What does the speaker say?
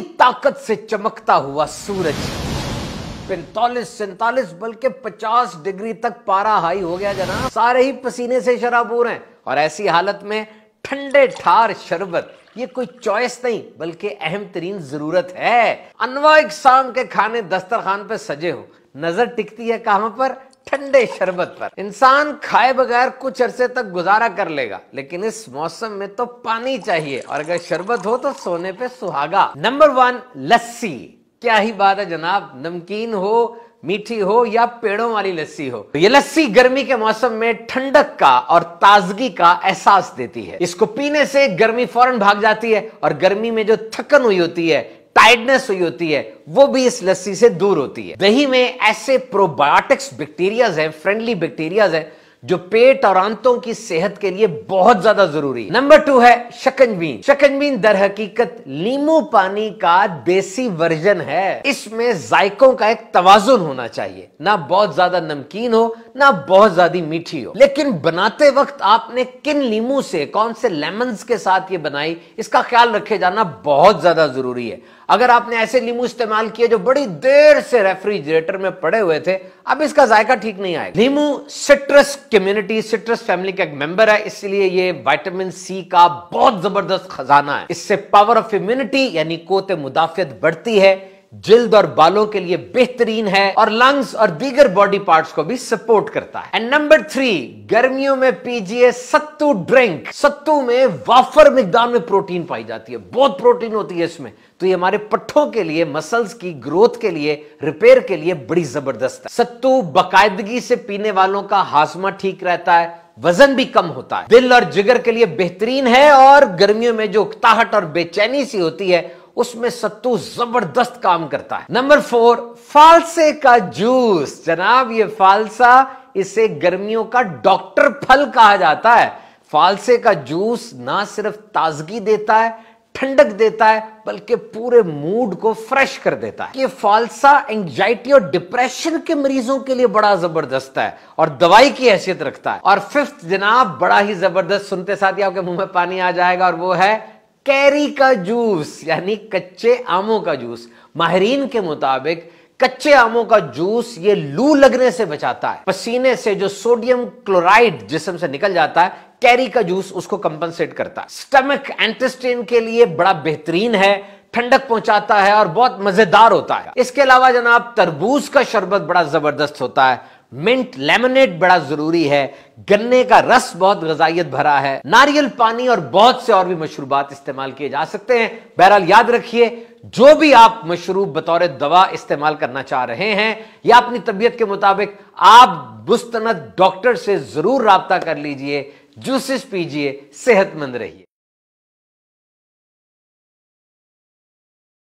पूरी ताकत से चमकता हुआ सूरज पैंतालीस सैतालीस बल्कि पचास डिग्री तक पारा हाई हो गया जना सारे ही पसीने से शराबूर हैं और ऐसी हालत में ठंडे ठार शरबत ये कोई चॉइस नहीं बल्कि अहम तरीन जरूरत है अनवा इकसाम के खाने दस्तरखान पे सजे हो नजर टिकती है कहां पर ठंडे शरबत पर इंसान खाए बगैर कुछ अरसे तक गुजारा कर लेगा लेकिन इस मौसम में तो पानी चाहिए और अगर शरबत हो तो सोने पे सुहागा नंबर वन लस्सी क्या ही बात है जनाब नमकीन हो मीठी हो या पेड़ों वाली लस्सी हो तो ये लस्सी गर्मी के मौसम में ठंडक का और ताजगी का एहसास देती है इसको पीने से गर्मी फौरन भाग जाती है और गर्मी में जो थकन हुई होती है टायर्डनेस हुई होती है वो भी इस लस्सी से दूर होती है दही में ऐसे प्रोबायोटिक्स बैक्टीरियाज हैं फ्रेंडली बैक्टीरियाज हैं जो पेट और आंतों की सेहत के लिए बहुत ज्यादा जरूरी नंबर टू है शकंजबीन शकंजबीन दर हकीकत लीमू पानी का देसी वर्जन है इसमें जायकों का एक तवाजुन होना चाहिए ना बहुत ज्यादा नमकीन हो ना बहुत ज्यादा मीठी हो लेकिन बनाते वक्त आपने किन लीमू से कौन से लेमन के साथ ये बनाई इसका ख्याल रखे जाना बहुत ज्यादा जरूरी है अगर आपने ऐसे लीमू इस्तेमाल किए जो बड़ी देर से रेफ्रिजरेटर में पड़े हुए थे अब इसका जायका ठीक नहीं आएगा लीमू सिट्रस कम्युनिटी सिट्रस फैमिली का एक मेंबर है इसलिए ये विटामिन सी का बहुत जबरदस्त खजाना है इससे पावर ऑफ इम्यूनिटी यानी कोते मुदाफियत बढ़ती है जिल्द और बालों के लिए बेहतरीन है और लंग्स और दीगर बॉडी पार्ट्स को भी सपोर्ट करता है एंड नंबर थ्री गर्मियों में पीजिए सत्तू ड्रिंक सत्तू में वाफर मिकदार में प्रोटीन पाई जाती है बहुत प्रोटीन होती है इसमें तो ये हमारे पट्ठों के लिए मसल्स की ग्रोथ के लिए रिपेयर के लिए बड़ी जबरदस्त है सत्तू बाकायदगी से पीने वालों का हाजमा ठीक रहता है वजन भी कम होता है दिल और जिगर के लिए बेहतरीन है और गर्मियों में जो उकताहट और बेचैनी सी होती है उसमें सत्तू जबरदस्त काम करता है नंबर फोर फालसे का जूस जनाब ये फालसा इसे गर्मियों का डॉक्टर फल कहा जाता है फालसे का जूस ना सिर्फ ताजगी देता है ठंडक देता है बल्कि पूरे मूड को फ्रेश कर देता है ये फालसा एंजाइटी और डिप्रेशन के मरीजों के लिए बड़ा जबरदस्त है और दवाई की हैसियत रखता है और फिफ्थ जनाब बड़ा ही जबरदस्त सुनते साथ ही आपके मुंह में पानी आ जाएगा और वो है कैरी का जूस यानी कच्चे आमों का जूस माहरीन के मुताबिक कच्चे आमों का जूस ये लू लगने से बचाता है पसीने से जो सोडियम क्लोराइड जिसम से निकल जाता है कैरी का जूस उसको कंपनसेट करता है स्टमक एंटेस्टेन के लिए बड़ा बेहतरीन है ठंडक पहुंचाता है और बहुत मजेदार होता है इसके अलावा जनाब तरबूज का शरबत बड़ा जबरदस्त होता है मिंट लेमनेट बड़ा जरूरी है गन्ने का रस बहुत गजाइत भरा है नारियल पानी और बहुत से और भी मशरूबात इस्तेमाल किए जा सकते हैं बहरहाल याद रखिए जो भी आप मशरूब बतौर दवा इस्तेमाल करना चाह रहे हैं या अपनी तबीयत के मुताबिक आप मुस्तनद डॉक्टर से जरूर रबता कर लीजिए जूसेस पीजिए सेहतमंद रहिए